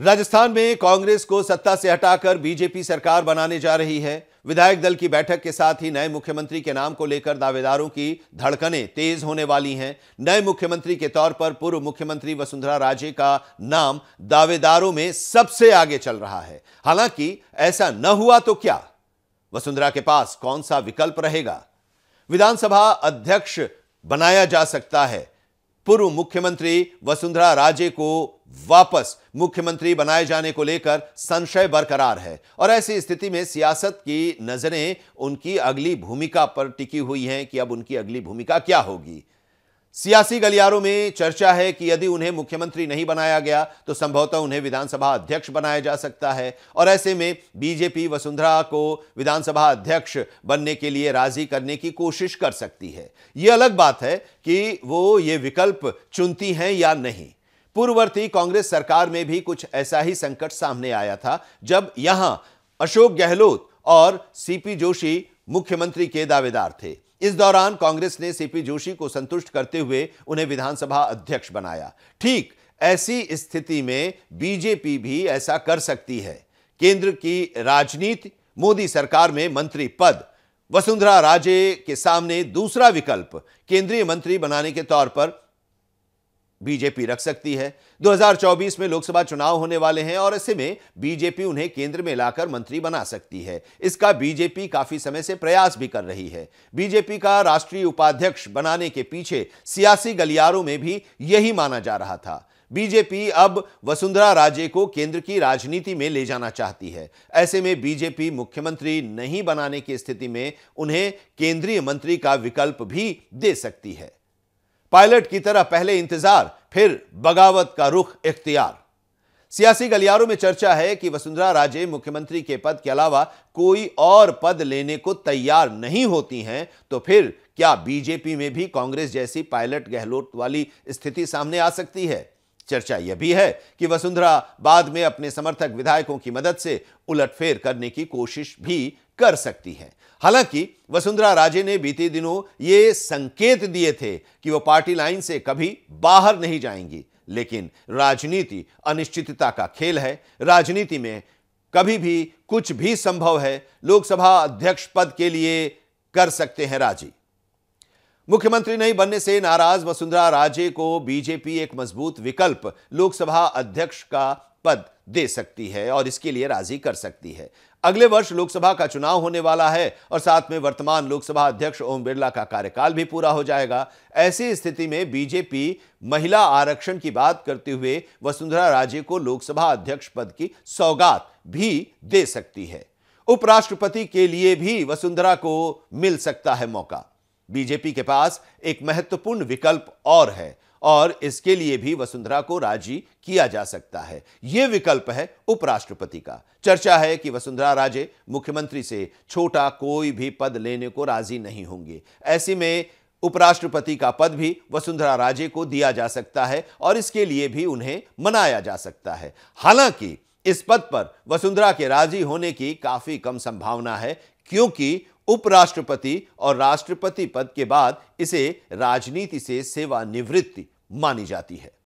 राजस्थान में कांग्रेस को सत्ता से हटाकर बीजेपी सरकार बनाने जा रही है विधायक दल की बैठक के साथ ही नए मुख्यमंत्री के नाम को लेकर दावेदारों की धड़कनें तेज होने वाली हैं नए मुख्यमंत्री के तौर पर पूर्व मुख्यमंत्री वसुंधरा राजे का नाम दावेदारों में सबसे आगे चल रहा है हालांकि ऐसा न हुआ तो क्या वसुंधरा के पास कौन सा विकल्प रहेगा विधानसभा अध्यक्ष बनाया जा सकता है पूर्व मुख्यमंत्री वसुंधरा राजे को वापस मुख्यमंत्री बनाए जाने को लेकर संशय बरकरार है और ऐसी स्थिति में सियासत की नजरें उनकी अगली भूमिका पर टिकी हुई हैं कि अब उनकी अगली भूमिका क्या होगी सियासी गलियारों में चर्चा है कि यदि उन्हें मुख्यमंत्री नहीं बनाया गया तो संभवतः उन्हें विधानसभा अध्यक्ष बनाया जा सकता है और ऐसे में बीजेपी वसुंधरा को विधानसभा अध्यक्ष बनने के लिए राजी करने की कोशिश कर सकती है ये अलग बात है कि वो ये विकल्प चुनती हैं या नहीं पूर्ववर्ती कांग्रेस सरकार में भी कुछ ऐसा ही संकट सामने आया था जब यहां अशोक गहलोत और सीपी जोशी मुख्यमंत्री के दावेदार थे इस दौरान कांग्रेस ने सीपी जोशी को संतुष्ट करते हुए उन्हें विधानसभा अध्यक्ष बनाया ठीक ऐसी स्थिति में बीजेपी भी ऐसा कर सकती है केंद्र की राजनीति मोदी सरकार में मंत्री पद वसुंधरा राजे के सामने दूसरा विकल्प केंद्रीय मंत्री बनाने के तौर पर बीजेपी रख सकती है 2024 में लोकसभा चुनाव होने वाले हैं और ऐसे में बीजेपी उन्हें केंद्र में लाकर मंत्री बना सकती है इसका बीजेपी काफी समय से प्रयास भी कर रही है बीजेपी का राष्ट्रीय उपाध्यक्ष बनाने के पीछे सियासी गलियारों में भी यही माना जा रहा था बीजेपी अब वसुंधरा राजे को केंद्र की राजनीति में ले जाना चाहती है ऐसे में बीजेपी मुख्यमंत्री नहीं बनाने की स्थिति में उन्हें केंद्रीय मंत्री का विकल्प भी दे सकती है पायलट की तरह पहले इंतजार फिर बगावत का रुख इख्तियार सियासी गलियारों में चर्चा है कि वसुंधरा राजे मुख्यमंत्री के पद के अलावा कोई और पद लेने को तैयार नहीं होती हैं तो फिर क्या बीजेपी में भी कांग्रेस जैसी पायलट गहलोत वाली स्थिति सामने आ सकती है चर्चा यह भी है कि वसुंधरा बाद में अपने समर्थक विधायकों की मदद से उलटफेर करने की कोशिश भी कर सकती है हालांकि वसुंधरा राजे ने बीते दिनों ये संकेत दिए थे कि वो पार्टी लाइन से कभी बाहर नहीं जाएंगी लेकिन राजनीति अनिश्चितता का खेल है राजनीति में कभी भी कुछ भी संभव है लोकसभा अध्यक्ष पद के लिए कर सकते हैं राजी मुख्यमंत्री नहीं बनने से नाराज वसुंधरा राजे को बीजेपी एक मजबूत विकल्प लोकसभा अध्यक्ष का पद दे सकती है और इसके लिए राजी कर सकती है अगले वर्ष लोकसभा का चुनाव होने वाला है और साथ में वर्तमान लोकसभा अध्यक्ष ओम बिरला का कार्यकाल भी पूरा हो जाएगा ऐसी स्थिति में बीजेपी महिला आरक्षण की बात करते हुए वसुंधरा राजे को लोकसभा अध्यक्ष पद की सौगात भी दे सकती है उपराष्ट्रपति के लिए भी वसुंधरा को मिल सकता है मौका बीजेपी के पास एक महत्वपूर्ण विकल्प और है और इसके लिए भी वसुंधरा को राजी किया जा सकता है यह विकल्प है उपराष्ट्रपति का चर्चा है कि वसुंधरा राजे मुख्यमंत्री से छोटा कोई भी पद लेने को राजी नहीं होंगे ऐसे में उपराष्ट्रपति का पद भी वसुंधरा राजे को दिया जा सकता है और इसके लिए भी उन्हें मनाया जा सकता है हालांकि इस पद पर वसुंधरा के राजी होने की काफी कम संभावना है क्योंकि उपराष्ट्रपति और राष्ट्रपति पद के बाद इसे राजनीति से सेवानिवृत्ति मानी जाती है